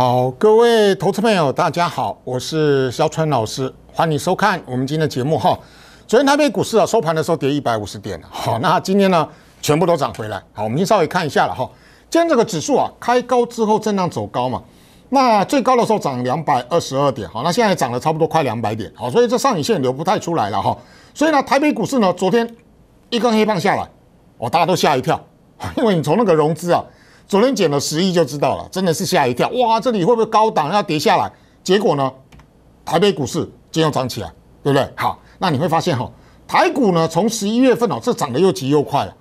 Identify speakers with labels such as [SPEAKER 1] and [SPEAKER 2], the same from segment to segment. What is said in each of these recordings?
[SPEAKER 1] 好，各位投资朋友，大家好，我是肖春老师，欢迎收看我们今天的节目哈。昨天台北股市啊收盘的时候跌一百五十点，好，那今天呢全部都涨回来。好，我们先稍微看一下了哈。今天这个指数啊开高之后震荡走高嘛，那最高的时候涨两百二十二点，好，那现在涨了差不多快两百点，好，所以这上影线留不太出来了哈。所以呢，台北股市呢昨天一根黑棒下来，哦，大家都吓一跳，因为你从那个融资啊。昨天减了十亿就知道了，真的是吓一跳哇！这里会不会高档要跌下来？结果呢，台北股市今天又涨起来，对不对？好，那你会发现哈，台股呢从十一月份哦，这涨得又急又快了。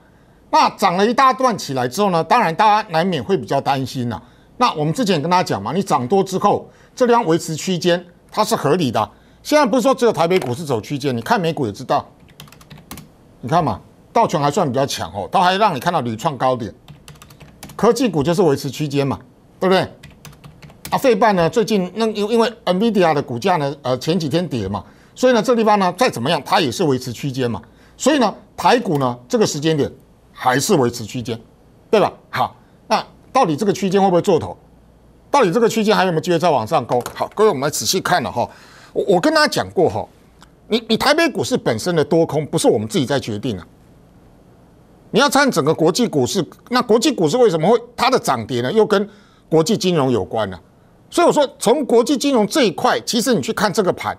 [SPEAKER 1] 那涨了一大段起来之后呢，当然大家难免会比较担心呐。那我们之前跟大家讲嘛，你涨多之后，这方维持区间它是合理的。现在不是说只有台北股市走区间，你看美股也知道，你看嘛，道琼还算比较强哦，它还让你看到屡创高点。科技股就是维持区间嘛，对不对？啊，费半呢，最近那因因为 Nvidia 的股价呢，呃，前几天跌嘛，所以呢，这地方呢，再怎么样，它也是维持区间嘛。所以呢，台股呢，这个时间点还是维持区间，对吧？好，那到底这个区间会不会做头？到底这个区间还有没有机会再往上攻？好，各位，我们来仔细看了哈。我我跟大家讲过哈，你你台北股市本身的多空不是我们自己在决定啊。你要看整个国际股市，那国际股市为什么会它的涨跌呢？又跟国际金融有关呢？所以我说，从国际金融这一块，其实你去看这个盘，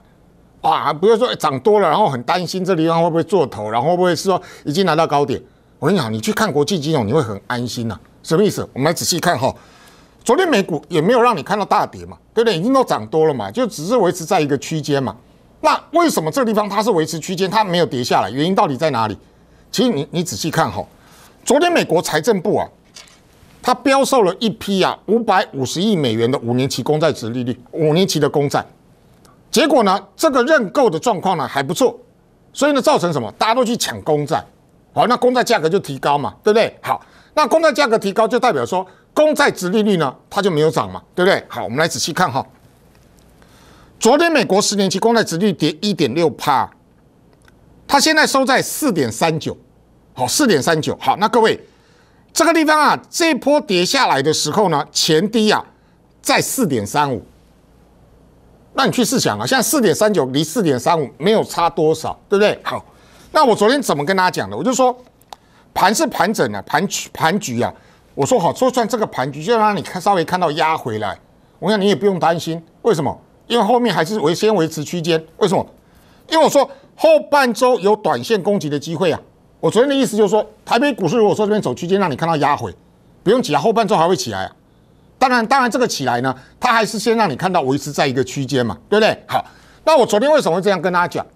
[SPEAKER 1] 啊，不要说涨多了，然后很担心这地方会不会做头，然后会不会是说已经来到高点？我跟你讲，你去看国际金融，你会很安心呐。什么意思？我们来仔细看哈。昨天美股也没有让你看到大跌嘛，对不对？已经都涨多了嘛，就只是维持在一个区间嘛。那为什么这地方它是维持区间，它没有跌下来？原因到底在哪里？其实你你仔细看哈，昨天美国财政部啊，它标售了一批啊五百五十亿美元的五年期公债值利率五年期的公债，结果呢这个认购的状况呢还不错，所以呢造成什么？大家都去抢公债，好，那公债价格就提高嘛，对不对？好，那公债价格提高就代表说公债值利率呢它就没有涨嘛，对不对？好，我们来仔细看哈，昨天美国十年期公债值率跌一点六帕。它现在收在四点三九，好，四点三九，好。那各位，这个地方啊，这波跌下来的时候呢，前低啊，在四点三五。那你去试想啊，现在四点三九离四点三五没有差多少，对不对？好，那我昨天怎么跟大家讲的？我就说盘是盘整的，盘局盘局啊。我说好，就算这个盘局，就让你看稍微看到压回来，我想你也不用担心。为什么？因为后面还是维先维持区间。为什么？因为我说后半周有短线攻击的机会啊，我昨天的意思就是说，台北股市如果说这边走区间，让你看到压回，不用急啊，后半周还会起来啊。当然，当然这个起来呢，它还是先让你看到维持在一个区间嘛，对不对？好，那我昨天为什么会这样跟大家讲？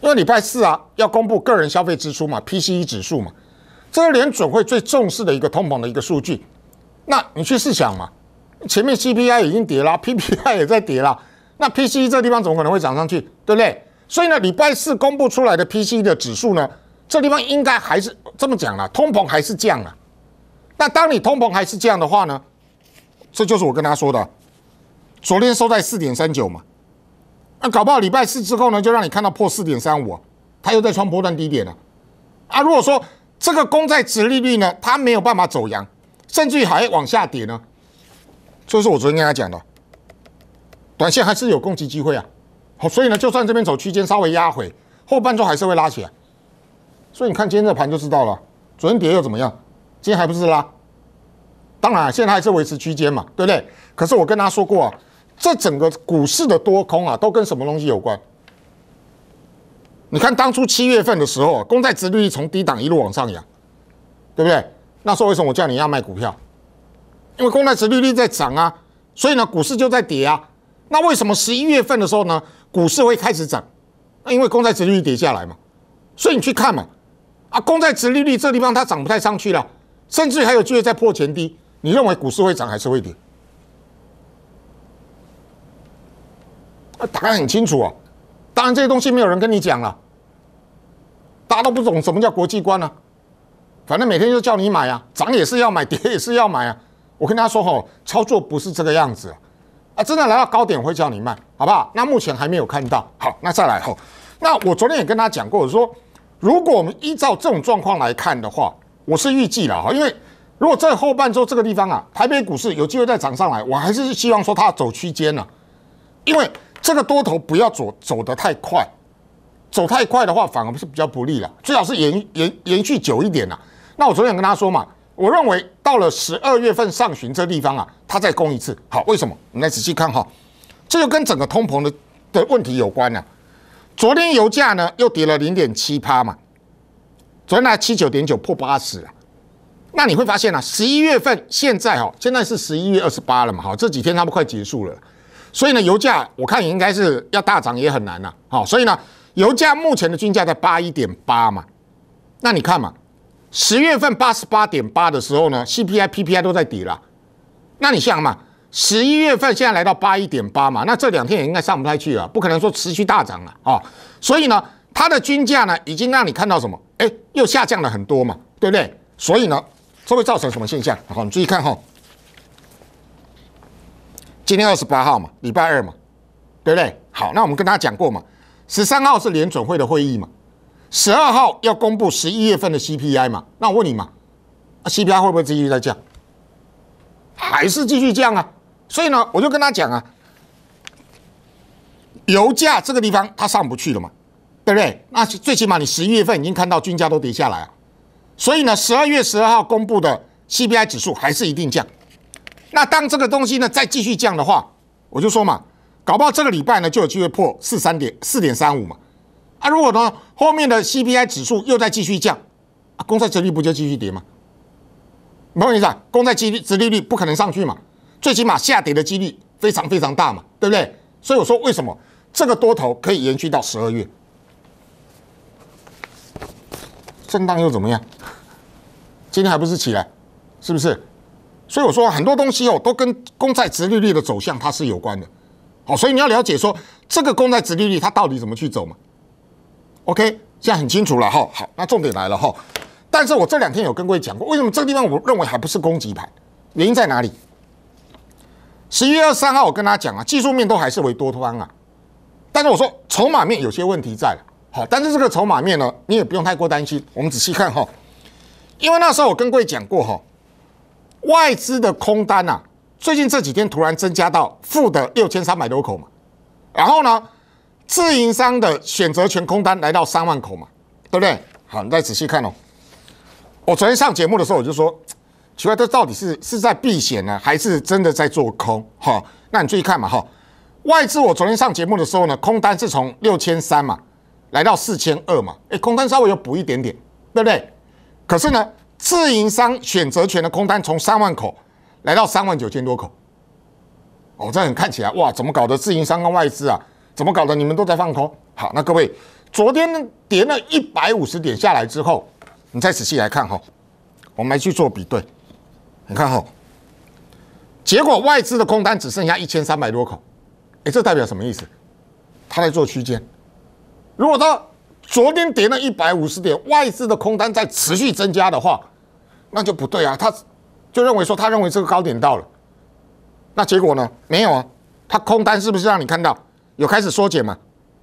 [SPEAKER 1] 因为礼拜四啊，要公布个人消费支出嘛 （PCE 指数嘛），这是联准会最重视的一个通膨的一个数据。那你去试想嘛，前面 CPI 已经跌了，PPI 也在跌了。那 PCE 这地方怎么可能会涨上去，对不对？所以呢，礼拜四公布出来的 PCE 的指数呢，这地方应该还是这么讲了，通膨还是降了。那当你通膨还是降的话呢，这就是我跟他说的，昨天收在四点三九嘛，那搞不好礼拜四之后呢，就让你看到破四点三五它他又在创波段低点了啊。如果说这个公债值利率呢，它没有办法走阳，甚至于还往下跌呢，这是我昨天跟他讲的。短线还是有攻击机会啊，好，所以呢，就算这边走区间，稍微压回，后半周还是会拉起来。所以你看今天的盘就知道了，昨天跌又怎么样？今天还不是拉？当然，现在还是维持区间嘛，对不对？可是我跟大家说过啊，这整个股市的多空啊，都跟什么东西有关？你看当初七月份的时候，公债殖利率从低档一路往上扬，对不对？那时候为什么我叫你要卖股票？因为公债殖利率在涨啊，所以呢，股市就在跌啊。那为什么十一月份的时候呢？股市会开始涨，那因为公债殖利率跌下来嘛。所以你去看嘛，啊，公债殖利率这地方它涨不太上去了，甚至还有机会在破前低。你认为股市会涨还是会跌？答案很清楚啊，当然这些东西没有人跟你讲了，大家都不懂什么叫国际观啊。反正每天就叫你买啊，涨也是要买，跌也是要买啊。我跟大家说哈，操作不是这个样子。啊，真的来到高点会叫你卖，好不好？那目前还没有看到，好，那再来吼，那我昨天也跟他讲过，我说如果我们依照这种状况来看的话，我是预计了哈，因为如果在后半周这个地方啊，台北股市有机会再涨上来，我还是希望说它走区间呢，因为这个多头不要走走得太快，走太快的话，反而是比较不利了，最好是延延延续久一点了。那我昨天跟他说嘛。我认为到了十二月份上旬这地方啊，它再攻一次好，为什么？我们来仔细看哈，这就跟整个通膨的的问题有关了。昨天油价呢又跌了零点七趴嘛，昨天那七九点九破八十了，那你会发现啊，十一月份现在哈，现在是十一月二十八了嘛，好，这几天他们快结束了，所以呢，油价我看也应该是要大涨也很难了，好，所以呢，油价目前的均价在八一点八嘛，那你看嘛。十月份八十八点八的时候呢，CPI、PPI 都在底了。那你想嘛，十一月份现在来到八一点八嘛，那这两天也应该上不太去啊，不可能说持续大涨了啊。所以呢，它的均价呢，已经让你看到什么？哎，又下降了很多嘛，对不对？所以呢，这会造成什么现象？好，你注意看哈，今天二十八号嘛，礼拜二嘛，对不对？好，那我们跟大家讲过嘛，十三号是联准会的会议嘛。十二号要公布十一月份的 CPI 嘛？那我问你嘛，CPI 会不会继续在降？还是继续降啊？所以呢，我就跟他讲啊，油价这个地方它上不去了嘛，对不对？那最起码你十一月份已经看到均价都跌下来啊，所以呢，十二月十二号公布的 CPI 指数还是一定降。那当这个东西呢再继续降的话，我就说嘛，搞不好这个礼拜呢就有机会破四三点四点三五嘛。啊，如果呢后面的 CPI 指数又在继续降，啊，公债殖率不就继续跌吗？没问题啊？公债殖率殖利率不可能上去嘛，最起码下跌的几率非常非常大嘛，对不对？所以我说为什么这个多头可以延续到十二月？震荡又怎么样？今天还不是起来，是不是？所以我说很多东西哦，都跟公债殖利率的走向它是有关的。好，所以你要了解说这个公债殖利率它到底怎么去走嘛？OK，现在很清楚了哈。好，那重点来了哈。但是我这两天有跟各位讲过，为什么这个地方我认为还不是攻击盘？原因在哪里？十一月二十三号我跟他讲啊，技术面都还是为多端啊。但是我说筹码面有些问题在，好，但是这个筹码面呢，你也不用太过担心。我们仔细看哈，因为那时候我跟各位讲过哈，外资的空单啊，最近这几天突然增加到负的六千三百多口嘛。然后呢？自营商的选择权空单来到三万口嘛，对不对？好，你再仔细看哦。我昨天上节目的时候我就说，奇怪，这到底是是在避险呢，还是真的在做空？哈，那你注意看嘛，哈，外资我昨天上节目的时候呢，空单是从六千三嘛，来到四千二嘛，哎，空单稍微有补一点点，对不对？可是呢，自营商选择权的空单从三万口来到三万九千多口，哦，这很看起来哇，怎么搞的？自营商跟外资啊？怎么搞的？你们都在放空。好，那各位，昨天跌了一百五十点下来之后，你再仔细来看哈，我们来去做比对。你看哈，结果外资的空单只剩下一千三百多口。哎，这代表什么意思？他在做区间。如果他昨天跌了一百五十点，外资的空单在持续增加的话，那就不对啊。他就认为说，他认为这个高点到了。那结果呢？没有啊。他空单是不是让你看到？有开始缩减嘛？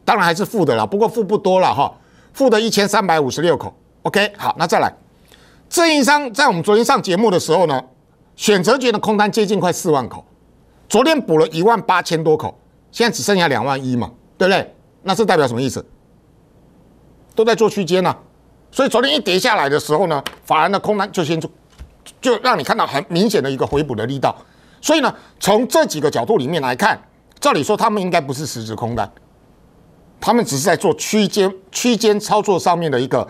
[SPEAKER 1] 当然还是负的了，不过负不多了哈，负的一千三百五十六口。OK，好，那再来，自营商在我们昨天上节目的时候呢，选择权的空单接近快四万口，昨天补了一万八千多口，现在只剩下两万一嘛，对不对？那是代表什么意思？都在做区间呢，所以昨天一跌下来的时候呢，反而的空单就先做，就让你看到很明显的一个回补的力道。所以呢，从这几个角度里面来看。照理说，他们应该不是实质空单，他们只是在做区间区间操作上面的一个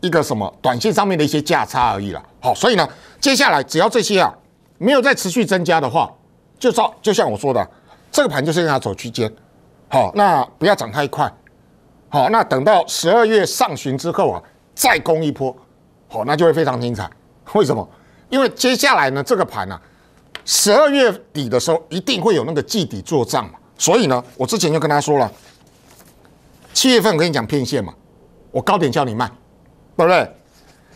[SPEAKER 1] 一个什么短线上面的一些价差而已了。好，所以呢，接下来只要这些啊没有再持续增加的话，就照就像我说的，这个盘就是让它走区间。好，那不要涨太快。好，那等到十二月上旬之后啊，再攻一波。好，那就会非常精彩。为什么？因为接下来呢，这个盘呢。十二月底的时候，一定会有那个季底做账嘛，所以呢，我之前就跟他说了，七月份我跟你讲骗线嘛，我高点叫你卖，对不对？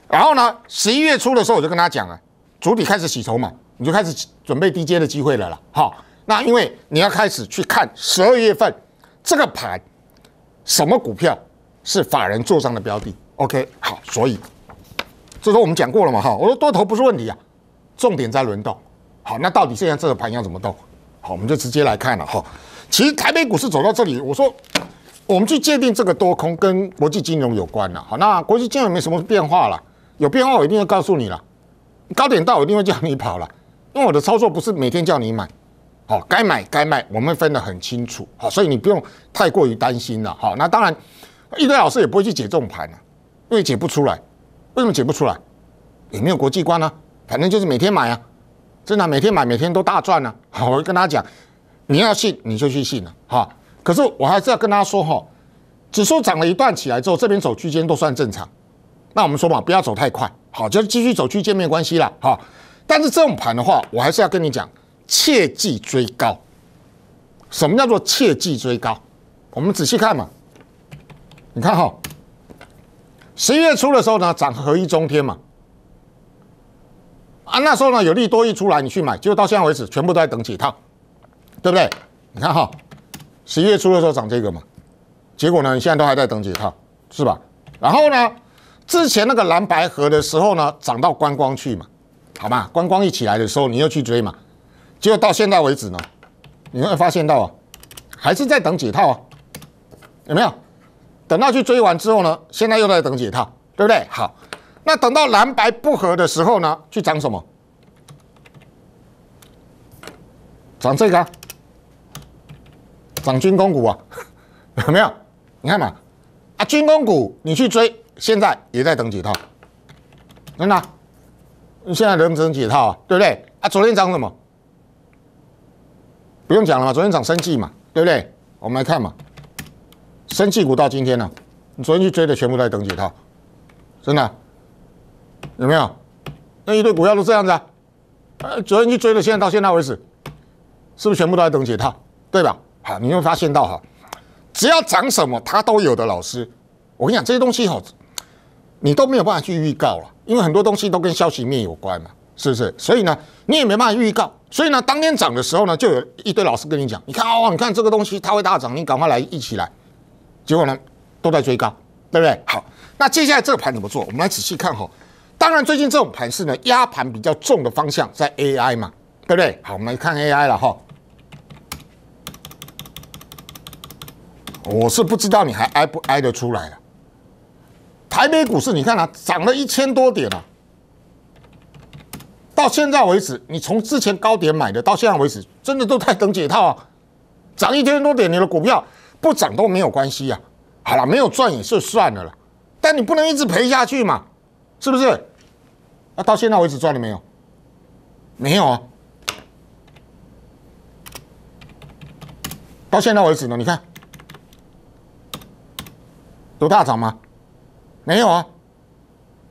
[SPEAKER 1] 然后呢，十一月初的时候，我就跟他讲了，主体开始洗筹码，你就开始准备低接的机会了了。好，那因为你要开始去看十二月份这个盘，什么股票是法人做账的标的？OK，好，所以，这都我们讲过了嘛，哈，我说多头不是问题啊，重点在轮动。好，那到底现在这个盘要怎么动？好，我们就直接来看了哈。其实台北股市走到这里，我说我们去界定这个多空跟国际金融有关了。好，那国际金融没什么变化了，有变化我一定会告诉你了。高点到我一定会叫你跑了，因为我的操作不是每天叫你买，好该买该卖我们分得很清楚，好，所以你不用太过于担心了。好，那当然一堆老师也不会去解这种盘了，因为解不出来。为什么解不出来？也没有国际观啊，反正就是每天买啊。真的每天买，每天都大赚呢。好，我跟他讲，你要信你就去信了。好，可是我还是要跟他说哈，指数涨了一段起来之后，这边走区间都算正常。那我们说嘛，不要走太快。好，就继续走区间没关系了。哈，但是这种盘的话，我还是要跟你讲，切忌追高。什么叫做切忌追高？我们仔细看嘛，你看哈，十一月初的时候呢，涨合一中天嘛。啊，那时候呢，有利多一出来，你去买，结果到现在为止，全部都在等几套，对不对？你看哈，十月初的时候涨这个嘛，结果呢，你现在都还在等几套，是吧？然后呢，之前那个蓝白河的时候呢，涨到观光去嘛，好吧？观光一起来的时候，你又去追嘛，结果到现在为止呢，你会发现到啊，还是在等几套啊，有没有？等到去追完之后呢，现在又在等几套，对不对？好。那等到蓝白不合的时候呢？去涨什么？涨这个，涨军工股啊？有没有？你看嘛，啊，军工股你去追，现在也在等几套，真的？你现在能等几套啊？对不对？啊，昨天涨什么？不用讲了嘛，昨天涨生气嘛，对不对？我们来看嘛，生气股到今天呢，你昨天去追的全部在等几套，真的？有没有那一堆股票都这样子？呃，昨天去追了，现在到现在为止，是不是全部都在等解套？对吧？好，你会发现到哈，只要涨什么，它都有的老师。我跟你讲，这些东西哈，你都没有办法去预告了，因为很多东西都跟消息面有关嘛，是不是？所以呢，你也没办法预告。所以呢，当天涨的时候呢，就有一堆老师跟你讲，你看哦，你看这个东西它会大涨，你赶快来一起来。结果呢，都在追高，对不对？好，那接下来这个盘怎么做？我们来仔细看哈。当然，最近这种盘势呢，压盘比较重的方向在 AI 嘛，对不对？好，我们来看 AI 了哈。我是不知道你还挨不挨得出来了。台北股市，你看啊，涨了一千多点啊。到现在为止，你从之前高点买的，到现在为止，真的都在等解套啊。涨一千多点，你的股票不涨都没有关系啊。好了，没有赚也是算了了，但你不能一直赔下去嘛，是不是？啊，到现在为止赚了没有？没有啊！到现在为止呢？你看有大涨吗？没有啊！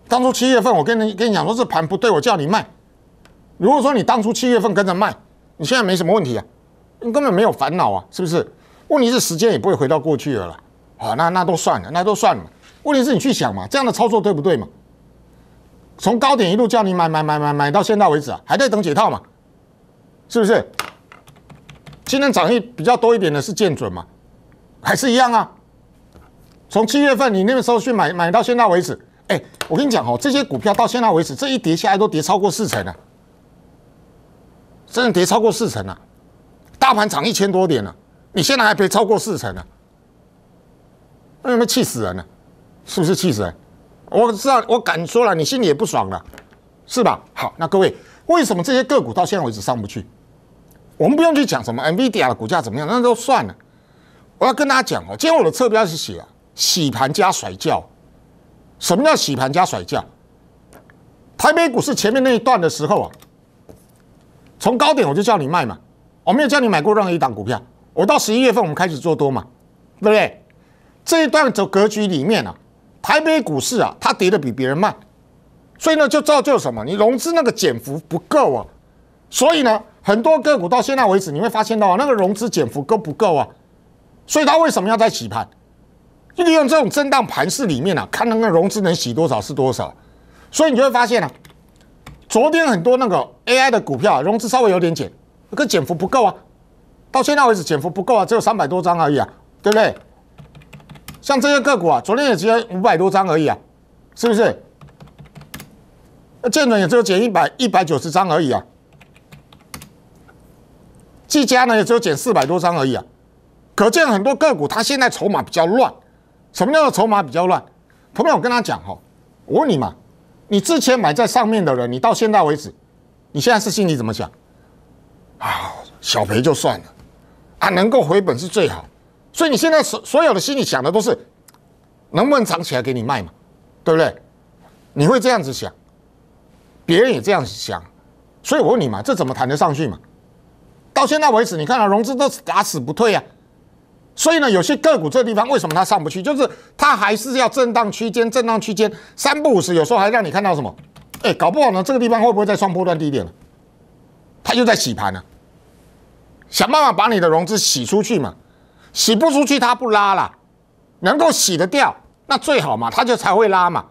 [SPEAKER 1] 当初七月份我跟你跟你讲说这盘不对，我叫你卖。如果说你当初七月份跟着卖，你现在没什么问题啊，你根本没有烦恼啊，是不是？问题是时间也不会回到过去了，啦。啊，那那都算了，那都算了。问题是你去想嘛，这样的操作对不对嘛？从高点一路叫你买买买买买到现在为止啊，还在等解套嘛？是不是？今天涨一比较多一点的是建准嘛，还是一样啊？从七月份你那个时候去买买到现在为止，哎，我跟你讲哦，这些股票到现在为止，这一跌下来都跌超过四成了，真的跌超过四成了。大盘涨一千多点了，你现在还跌超过四成了。那没有气死人了，是不是气死人？我知道，我敢说了，你心里也不爽了，是吧？好，那各位，为什么这些个股到现在为止上不去？我们不用去讲什么 Nvidia 的股价怎么样，那都算了。我要跟大家讲哦，今天我的侧标是写啊，洗盘加甩轿。什么叫洗盘加甩轿？台北股市前面那一段的时候啊，从高点我就叫你卖嘛，我没有叫你买过任何一档股票。我到十一月份我们开始做多嘛，对不对？这一段走格局里面啊，台北股市啊，它跌得比别人慢，所以呢就造就什么？你融资那个减幅不够啊，所以呢很多个股到现在为止，你会发现到那个融资减幅够不够啊？所以他为什么要在洗盘？利用这种震荡盘势里面啊，看那个融资能洗多少是多少。所以你就会发现啊，昨天很多那个 AI 的股票融资稍微有点减，可减幅不够啊，到现在为止减幅不够啊，只有三百多张而已啊，对不对？像这些个股啊，昨天也只有五百多张而已啊，是不是？剑准也只有减一百一百九十张而已啊，技嘉呢也只有减四百多张而已啊。可见很多个股它现在筹码比较乱。什么叫做筹码比较乱？朋友，我跟他讲哦，我问你嘛，你之前买在上面的人，你到现在为止，你现在是心里怎么想？啊，小赔就算了，啊，能够回本是最好。所以你现在所所有的心里想的都是，能不能藏起来给你卖嘛，对不对？你会这样子想，别人也这样想，所以我问你嘛，这怎么谈得上去嘛？到现在为止，你看啊，融资都打死不退啊。所以呢，有些个股这地方为什么它上不去？就是它还是要震荡区间，震荡区间三不五十，有时候还让你看到什么？哎，搞不好呢，这个地方会不会再创波段低点了？它又在洗盘呢，想办法把你的融资洗出去嘛。洗不出去，它不拉了，能够洗得掉，那最好嘛，它就才会拉嘛。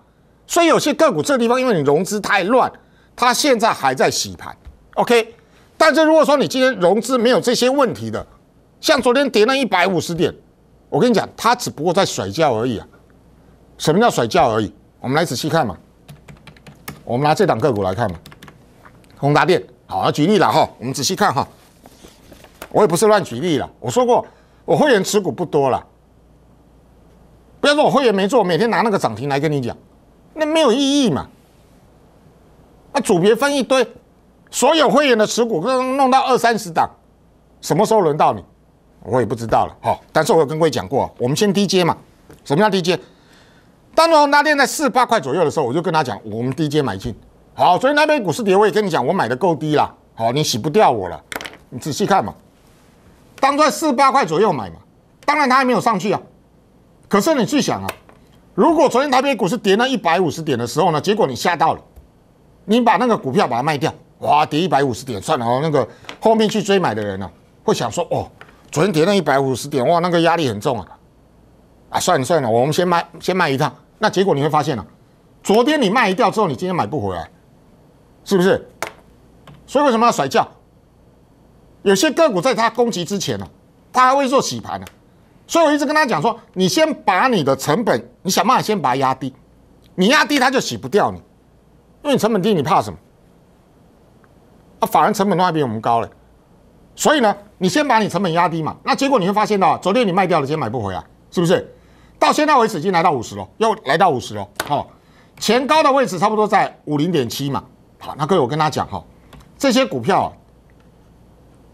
[SPEAKER 1] 所以有些个股这地方，因为你融资太乱，它现在还在洗盘。OK，但是如果说你今天融资没有这些问题的，像昨天跌那一百五十点，我跟你讲，它只不过在甩轿而已啊。什么叫甩轿而已？我们来仔细看嘛。我们拿这档个股来看嘛，宏达电。好，举例了哈，我们仔细看哈。我也不是乱举例了，我说过。我会员持股不多了，不要说我会员没做，每天拿那个涨停来跟你讲，那没有意义嘛。啊，组别分一堆，所有会员的持股都弄到二三十档，什么时候轮到你，我也不知道了。好，但是我有跟位讲过，我们先低阶嘛。什么叫低阶？当然那天在四八块左右的时候，我就跟他讲，我们低阶买进。好，所以那边股市跌，我也跟你讲，我买的够低了。好，你洗不掉我了，你仔细看嘛。当初在四八块左右买嘛，当然它还没有上去啊。可是你去想啊，如果昨天台股市跌了一百五十点的时候呢，结果你吓到了，你把那个股票把它卖掉，哇，跌一百五十点算了哦。那个后面去追买的人呢，会想说，哦，昨天跌了一百五十点，哇，那个压力很重啊，啊，算了算了，我们先卖，先卖一趟。那结果你会发现呢，昨天你卖掉之后，你今天买不回来，是不是？所以为什么要甩价？有些个股在它攻击之前呢，它还会做洗盘呢，所以我一直跟他讲说，你先把你的成本，你想办法先把它压低，你压低它就洗不掉你，因为你成本低，你怕什么？啊，反而成本都还比我们高嘞，所以呢，你先把你成本压低嘛，那结果你会发现到昨天你卖掉了，今天买不回来，是不是？到现在为止已经来到五十了，又来到五十了，好，前高的位置差不多在五零点七嘛，好，那各位我跟他讲哈，这些股票。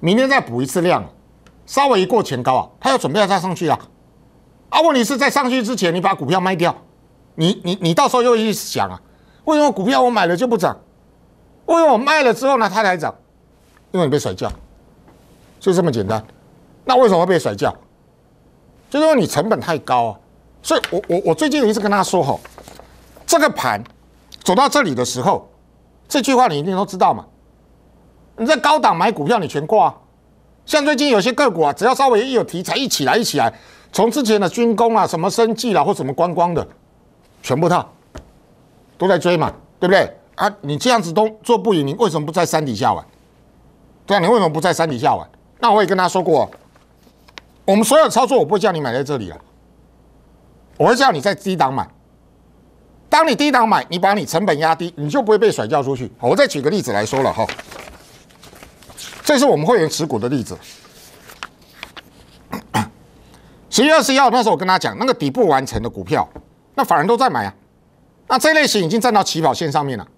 [SPEAKER 1] 明天再补一次量，稍微一过前高啊，它要准备要再上去了。啊，问题是在上去之前，你把股票卖掉，你你你到时候又去想啊，为什么股票我买了就不涨？为什么我卖了之后呢，它才涨？因为你被甩掉，就这么简单。那为什么会被甩掉？就是因为你成本太高啊。所以我我我最近一直跟他说吼，这个盘走到这里的时候，这句话你一定都知道嘛。你在高档买股票，你全挂。像最近有些个股啊，只要稍微一有题材，一起来一起来，从之前的军工啊、什么生计啦或什么观光的，全部套，都在追嘛，对不对？啊，你这样子都做不赢，你为什么不在山底下玩？对啊，你为什么不在山底下玩？那我也跟他说过，我们所有操作，我不会叫你买在这里了，我会叫你在低档买。当你低档买，你把你成本压低，你就不会被甩掉出去。好，我再举个例子来说了哈。这是我们会员持股的例子。十月二十一号那时候我跟他讲，那个底部完成的股票，那法人都在买啊，那这类型已经站到起跑线上面了。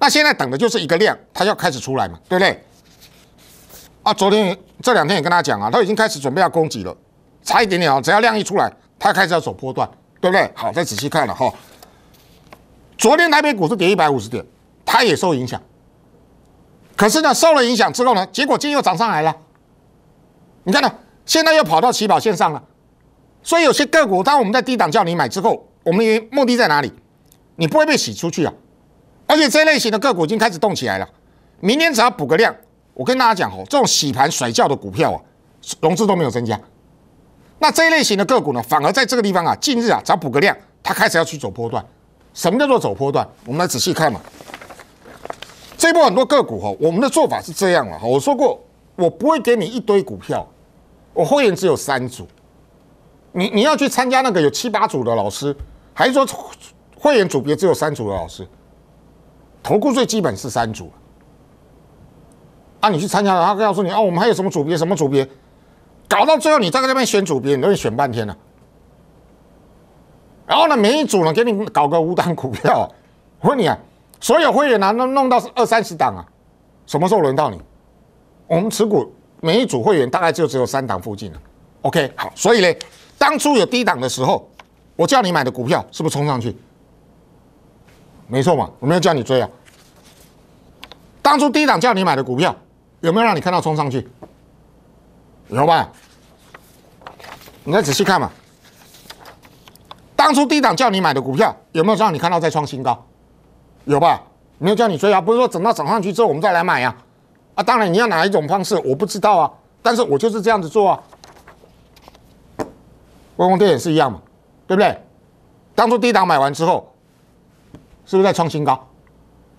[SPEAKER 1] 那现在等的就是一个量，它要开始出来嘛，对不对？啊，昨天这两天也跟他讲啊，它已经开始准备要攻击了，差一点点哦，只要量一出来，它开始要走波段，对不对？好，再仔细看了哈。昨天台北股市跌一百五十点，它也受影响。可是呢，受了影响之后呢，结果今又涨上来了。你看呢，现在又跑到起跑线上了。所以有些个股，当我们在低档叫你买之后，我们的目的在哪里？你不会被洗出去啊。而且这类型的个股已经开始动起来了。明天只要补个量，我跟大家讲哦，这种洗盘甩轿的股票啊，融资都没有增加。那这一类型的个股呢，反而在这个地方啊，近日啊，只要补个量，它开始要去走波段。什么叫做走波段？我们来仔细看嘛。这一波很多个股哈，我们的做法是这样了哈。我说过，我不会给你一堆股票，我会员只有三组，你你要去参加那个有七八组的老师，还是说会员组别只有三组的老师？投顾最基本是三组，啊，你去参加了，他告诉你啊，我们还有什么组别，什么组别？搞到最后，你在那边选组别，你都选半天了，然后呢，每一组呢给你搞个五档股票，我问你啊？所有会员啊，弄弄到二三十档啊，什么时候轮到你？我们持股每一组会员大概就只有三档附近了。OK，好，所以呢，当初有低档的时候，我叫你买的股票是不是冲上去？没错嘛，我没有叫你追啊。当初低档叫你买的股票，有没有让你看到冲上去？有吧？你再仔细看嘛，当初低档叫你买的股票，有没有让你看到在创新高？有吧？没有叫你追啊！不是说等到涨上去之后我们再来买呀？啊，当然你要哪一种方式，我不知道啊。但是我就是这样子做啊。国光电也是一样嘛，对不对？当初低档买完之后，是不是在创新高？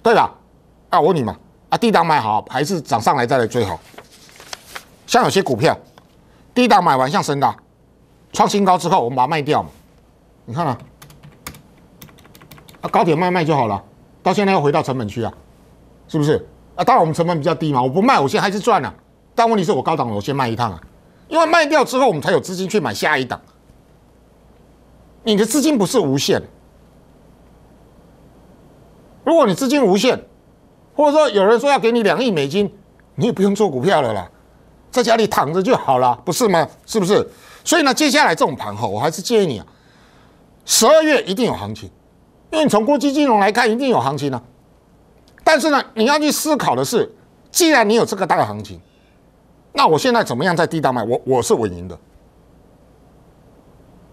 [SPEAKER 1] 对吧？啊，我问你嘛，啊，低档买好还是涨上来再来追好？像有些股票，低档买完像升的，创新高之后我们把它卖掉嘛。你看啊，高铁卖卖就好了。到现在又回到成本区啊，是不是啊？当然我们成本比较低嘛，我不卖，我现在还是赚了。但问题是我高档我先卖一趟啊，因为卖掉之后我们才有资金去买下一档。你的资金不是无限，如果你资金无限，或者说有人说要给你两亿美金，你也不用做股票了啦，在家里躺着就好了，不是吗？是不是？所以呢，接下来这种盘后，我还是建议你啊，十二月一定有行情。因为从国际金融来看，一定有行情呢。但是呢，你要去思考的是，既然你有这个大行情，那我现在怎么样在低档买？我我是稳赢的。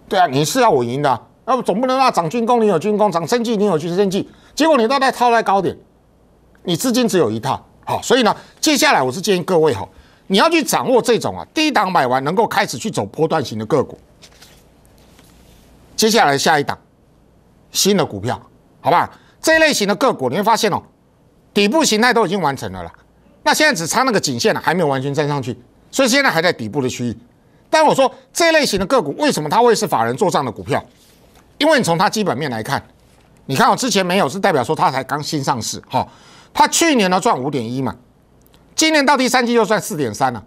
[SPEAKER 1] 对啊，你是要稳赢的，那总不能啊，涨军工你有军工，涨经济你有去经济，结果你都在套在高点，你资金只有一套。好，所以呢，接下来我是建议各位哈，你要去掌握这种啊，低档买完能够开始去走波段型的个股。接下来下一档。新的股票，好吧，这类型的个股，你会发现哦，底部形态都已经完成了啦。那现在只差那个颈线了，还没有完全站上去，所以现在还在底部的区域。但我说这类型的个股为什么它会是法人做账的股票？因为你从它基本面来看，你看我之前没有，是代表说它才刚新上市，哈，它去年呢赚五点一嘛，今年到第三季又赚四点三了，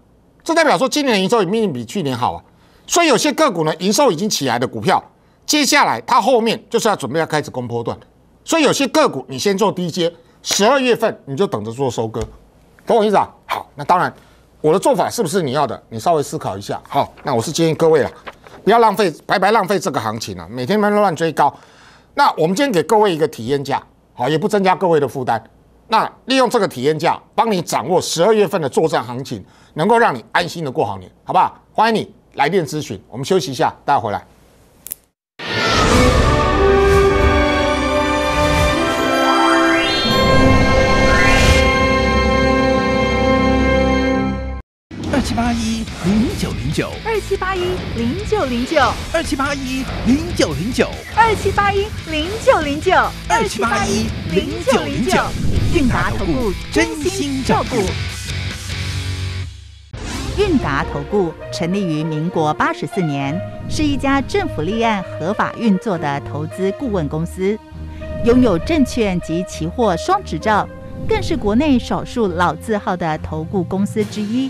[SPEAKER 1] 这代表说今年的营收也明比去年好啊，所以有些个股呢，营收已经起来的股票。接下来，它后面就是要准备要开始攻破段，所以有些个股你先做低阶，十二月份你就等着做收割，懂我意思啊？好，那当然，我的做法是不是你要的？你稍微思考一下。好，那我是建议各位了，不要浪费白白浪费这个行情了，每天慢乱追高。那我们今天给各位一个体验价，好，也不增加各位的负担。那利用这个体验价，帮你掌握十二月份的作战行情，能够让你安心的过好年，好不好？欢迎你来电咨询。我们休息一下，待会回来。七八一零九零九二七八一零九零九二七八一零九零九二七八一零九零九二七八一零九零九。韵达投顾真心照顾。韵达投顾成立于民国八十四年，是一家政府立案合法运作的投资顾问公司，拥有证券及期货双执照，更是国内少数老字号的投顾公司之一。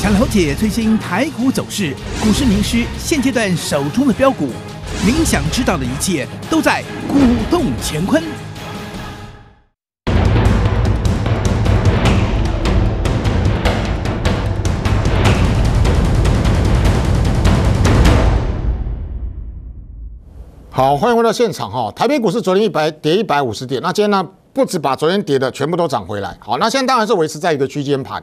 [SPEAKER 1] 想了解最新台股走势，股市名师现阶段手中的标股，您想知道的一切都在《股动乾坤》。好，欢迎回到现场哈！台股市昨天一百跌一百五十点，那今天呢，不止把昨天跌的全部都涨回来。好，那现在当然是维持在一个区间盘。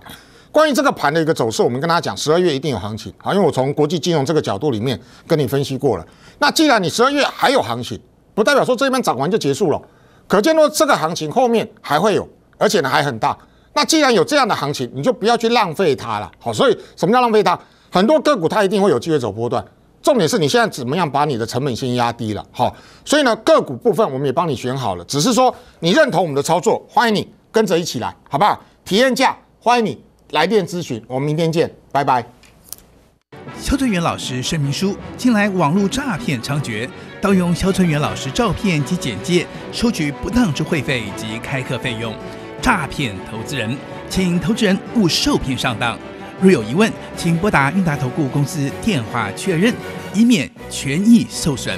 [SPEAKER 1] 关于这个盘的一个走势，我们跟大家讲，十二月一定有行情啊，因为我从国际金融这个角度里面跟你分析过了。那既然你十二月还有行情，不代表说这边涨完就结束了，可见到这个行情后面还会有，而且呢还很大。那既然有这样的行情，你就不要去浪费它了，好，所以什么叫浪费它？很多个股它一定会有机会走波段，重点是你现在怎么样把你的成本先压低了，好，所以呢个股部分我们也帮你选好了，只是说你认同我们的操作，欢迎你跟着一起来，好不好？体验价欢迎你。来电咨询，我们明天见，拜拜。肖春元老师声明书：近来网络诈骗猖獗，盗用肖春元老师照片及简介，收取不当之会费及开课费用，诈骗投资人，请投资人勿受骗上当。若有疑问，请拨打运达投顾公司电话确认，以免权益受损。